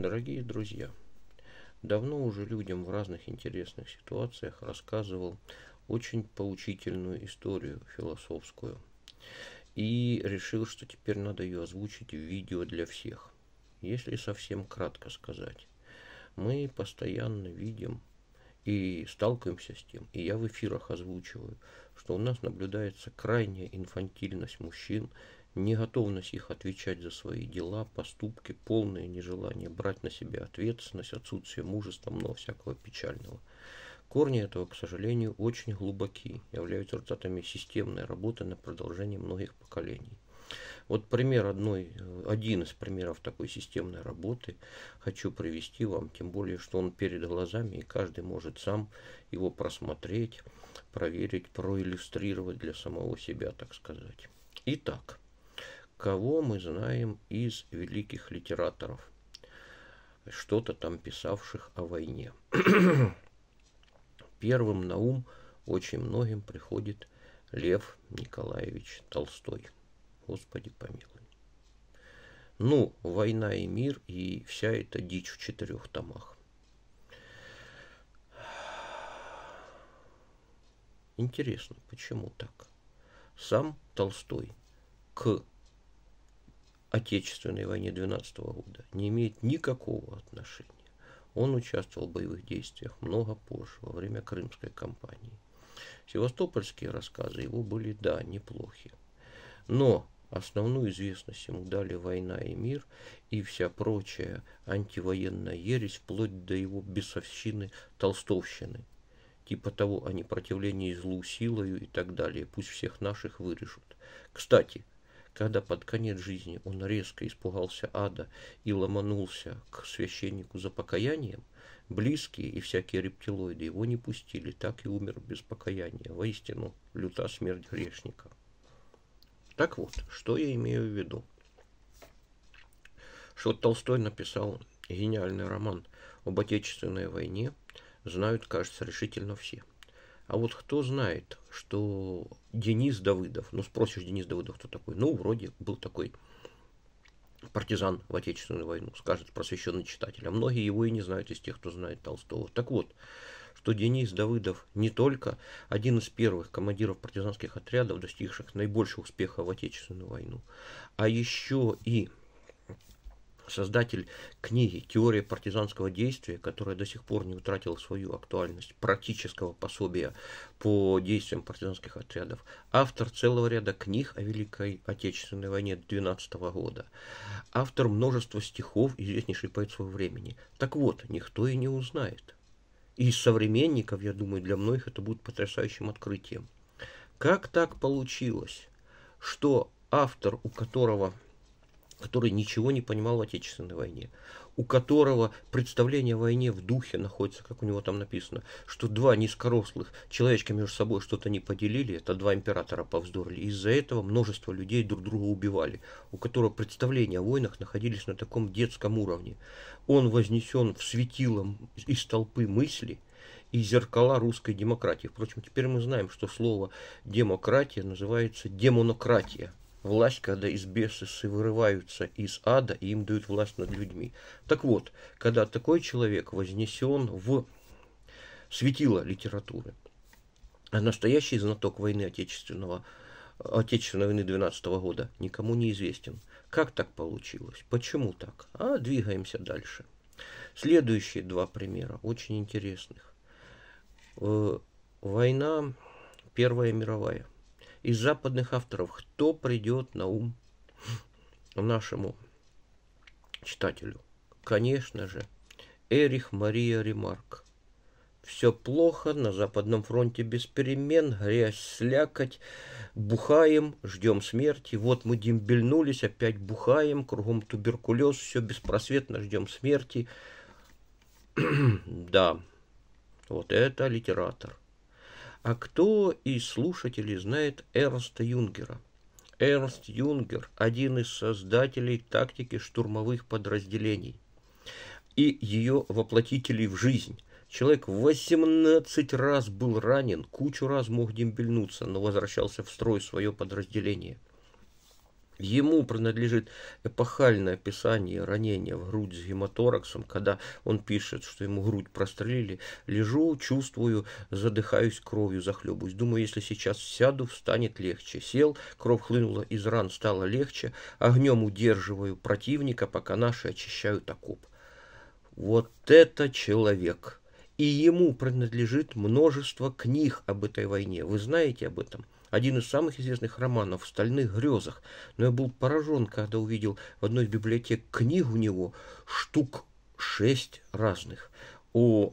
Дорогие друзья, давно уже людям в разных интересных ситуациях рассказывал очень поучительную историю философскую. И решил, что теперь надо ее озвучить в видео для всех. Если совсем кратко сказать, мы постоянно видим и сталкиваемся с тем, и я в эфирах озвучиваю, что у нас наблюдается крайняя инфантильность мужчин, неготовность их отвечать за свои дела, поступки, полное нежелание брать на себя ответственность, отсутствие мужества, много всякого печального. Корни этого, к сожалению, очень глубоки, являются результатами системной работы на продолжении многих поколений. Вот пример одной, один из примеров такой системной работы хочу привести вам, тем более, что он перед глазами, и каждый может сам его просмотреть, проверить, проиллюстрировать для самого себя, так сказать. Итак, кого мы знаем из великих литераторов, что-то там писавших о войне. Первым на ум очень многим приходит Лев Николаевич Толстой. Господи помилуй. Ну, «Война и мир» и вся эта дичь в четырех томах. Интересно, почему так? Сам Толстой к Отечественной войне 12 года не имеет никакого отношения. Он участвовал в боевых действиях много позже, во время Крымской кампании. Севастопольские рассказы его были, да, неплохи. Но основную известность ему дали «Война и мир» и вся прочая антивоенная ересь, вплоть до его бесовщины толстовщины, типа того о непротивлении злу силою и так далее. Пусть всех наших вырежут. Кстати, когда под конец жизни он резко испугался ада и ломанулся к священнику за покаянием, близкие и всякие рептилоиды его не пустили, так и умер без покаяния. Воистину, люта смерть грешника. Так вот, что я имею в виду? Что Толстой написал гениальный роман об Отечественной войне, знают, кажется, решительно все – а вот кто знает, что Денис Давыдов, ну спросишь Денис Давыдов, кто такой? Ну, вроде был такой партизан в Отечественную войну, скажет просвещенный читатель. А многие его и не знают из тех, кто знает Толстого. Так вот, что Денис Давыдов не только один из первых командиров партизанских отрядов, достигших наибольшего успеха в Отечественную войну, а еще и создатель книги «Теория партизанского действия», которая до сих пор не утратила свою актуальность, практического пособия по действиям партизанских отрядов, автор целого ряда книг о Великой Отечественной войне 12 года, автор множества стихов, известнейший поэт своего времени. Так вот, никто и не узнает. И из современников, я думаю, для многих это будет потрясающим открытием. Как так получилось, что автор, у которого который ничего не понимал в Отечественной войне, у которого представление о войне в духе находится, как у него там написано, что два низкорослых человечка между собой что-то не поделили, это два императора повздорили, из-за этого множество людей друг друга убивали, у которого представления о войнах находились на таком детском уровне. Он вознесен в светилом из толпы мысли – и зеркала русской демократии. Впрочем, теперь мы знаем, что слово демократия называется демонократия власть, когда из бесысы вырываются из ада и им дают власть над людьми. Так вот, когда такой человек вознесен в светило литературы, а настоящий знаток войны отечественного, Отечественной войны 12 года никому не известен. Как так получилось? Почему так? А двигаемся дальше. Следующие два примера очень интересных. Э, война Первая мировая – из западных авторов. Кто придет на ум нашему читателю? Конечно же, Эрих Мария Ремарк. Все плохо, на Западном фронте без перемен, грязь, слякоть, бухаем, ждем смерти. Вот мы дембельнулись, опять бухаем, кругом туберкулез, все беспросветно, ждем смерти. да, вот это литератор. А кто из слушателей знает Эрнста Юнгера? Эрнст Юнгер – один из создателей тактики штурмовых подразделений и ее воплотителей в жизнь. Человек 18 раз был ранен, кучу раз мог дембельнуться, но возвращался в строй свое подразделение – Ему принадлежит эпохальное описание ранения в грудь с гематораксом, когда он пишет, что ему грудь прострелили. Лежу, чувствую, задыхаюсь кровью, захлебываюсь. Думаю, если сейчас сяду, станет легче. Сел, кровь хлынула из ран, стало легче. Огнем удерживаю противника, пока наши очищают окоп. Вот это человек! И ему принадлежит множество книг об этой войне. Вы знаете об этом? один из самых известных романов «В стальных грезах». Но я был поражен, когда увидел в одной из библиотек книг у него штук шесть разных о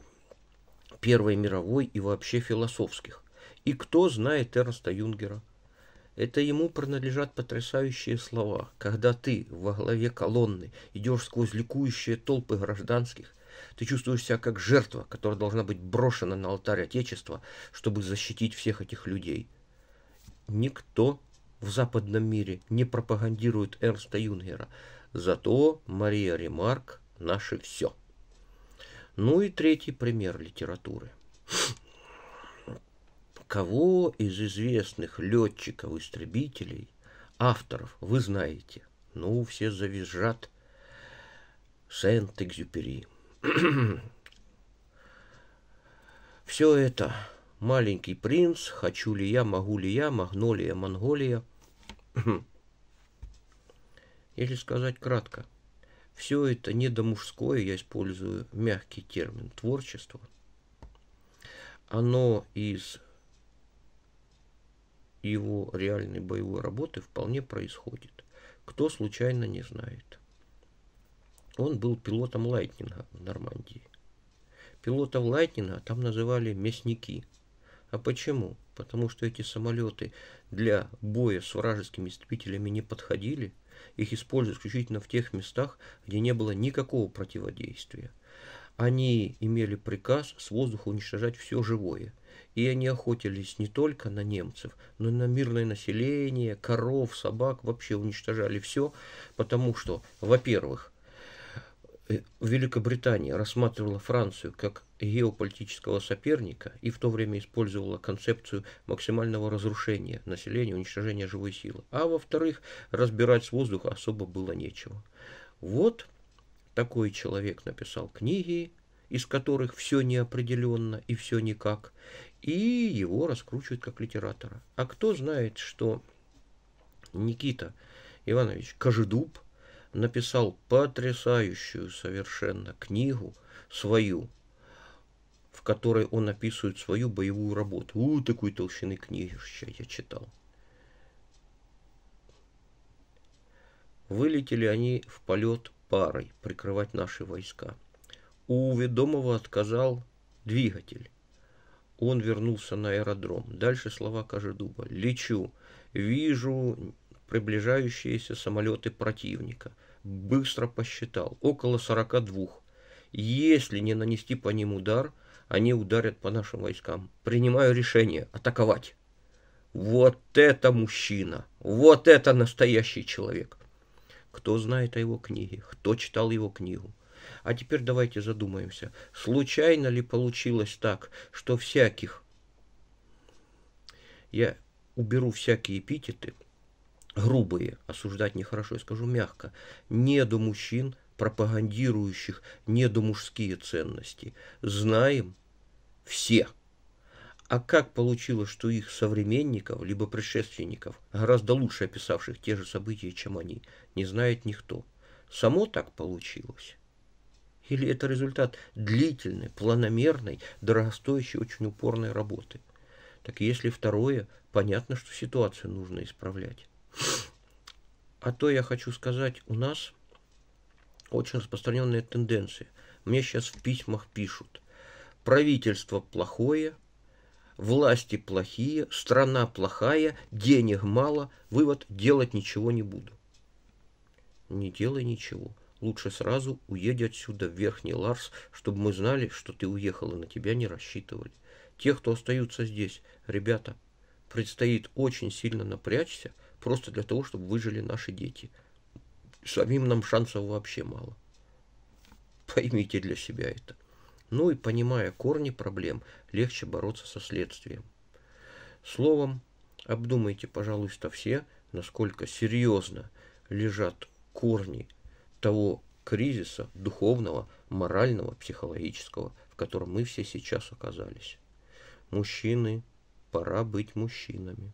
Первой мировой и вообще философских. И кто знает Эрнста Юнгера? Это ему принадлежат потрясающие слова. Когда ты во главе колонны идешь сквозь ликующие толпы гражданских, ты чувствуешь себя как жертва, которая должна быть брошена на алтарь Отечества, чтобы защитить всех этих людей – никто в западном мире не пропагандирует Эрнста Юнгера. Зато Мария Ремарк – наше все. Ну и третий пример литературы. Кого из известных летчиков-истребителей, авторов, вы знаете? Ну, все завизжат. Сент-Экзюпери. Все это Маленький принц, хочу ли я, могу ли я, магнолия, монголия. Если сказать кратко, все это не до мужское, я использую мягкий термин, творчество. Оно из его реальной боевой работы вполне происходит. Кто случайно не знает. Он был пилотом Лайтнинга в Нормандии. Пилотов Лайтнинга там называли мясники – а почему? Потому что эти самолеты для боя с вражескими истребителями не подходили. Их использовали исключительно в тех местах, где не было никакого противодействия. Они имели приказ с воздуха уничтожать все живое. И они охотились не только на немцев, но и на мирное население, коров, собак, вообще уничтожали все, потому что, во-первых, Э, Великобритания рассматривала Францию как геополитического соперника и в то время использовала концепцию максимального разрушения населения, уничтожения живой силы. А во-вторых, разбирать с воздуха особо было нечего. Вот такой человек написал книги, из которых все неопределенно и все никак, и его раскручивают как литератора. А кто знает, что Никита Иванович Кожедуб – написал потрясающую совершенно книгу свою, в которой он описывает свою боевую работу. У, такой толщины книжища я читал. Вылетели они в полет парой прикрывать наши войска. У ведомого отказал двигатель. Он вернулся на аэродром. Дальше слова Кожедуба. «Лечу, вижу приближающиеся самолеты противника. Быстро посчитал, около 42. Если не нанести по ним удар, они ударят по нашим войскам. Принимаю решение атаковать. Вот это мужчина! Вот это настоящий человек! Кто знает о его книге? Кто читал его книгу? А теперь давайте задумаемся, случайно ли получилось так, что всяких... Я уберу всякие эпитеты, грубые, осуждать нехорошо, я скажу мягко, не до мужчин, пропагандирующих не до мужские ценности. Знаем все. А как получилось, что их современников, либо предшественников, гораздо лучше описавших те же события, чем они, не знает никто? Само так получилось? Или это результат длительной, планомерной, дорогостоящей, очень упорной работы? Так если второе, понятно, что ситуацию нужно исправлять. А то я хочу сказать, у нас очень распространенная тенденция. Мне сейчас в письмах пишут. Правительство плохое, власти плохие, страна плохая, денег мало, вывод – делать ничего не буду. Не делай ничего. Лучше сразу уедь отсюда в Верхний Ларс, чтобы мы знали, что ты уехал и на тебя не рассчитывали. Те, кто остаются здесь, ребята, предстоит очень сильно напрячься – просто для того, чтобы выжили наши дети. Самим нам шансов вообще мало. Поймите для себя это. Ну и понимая корни проблем, легче бороться со следствием. Словом, обдумайте, пожалуйста, все, насколько серьезно лежат корни того кризиса духовного, морального, психологического, в котором мы все сейчас оказались. Мужчины, пора быть мужчинами.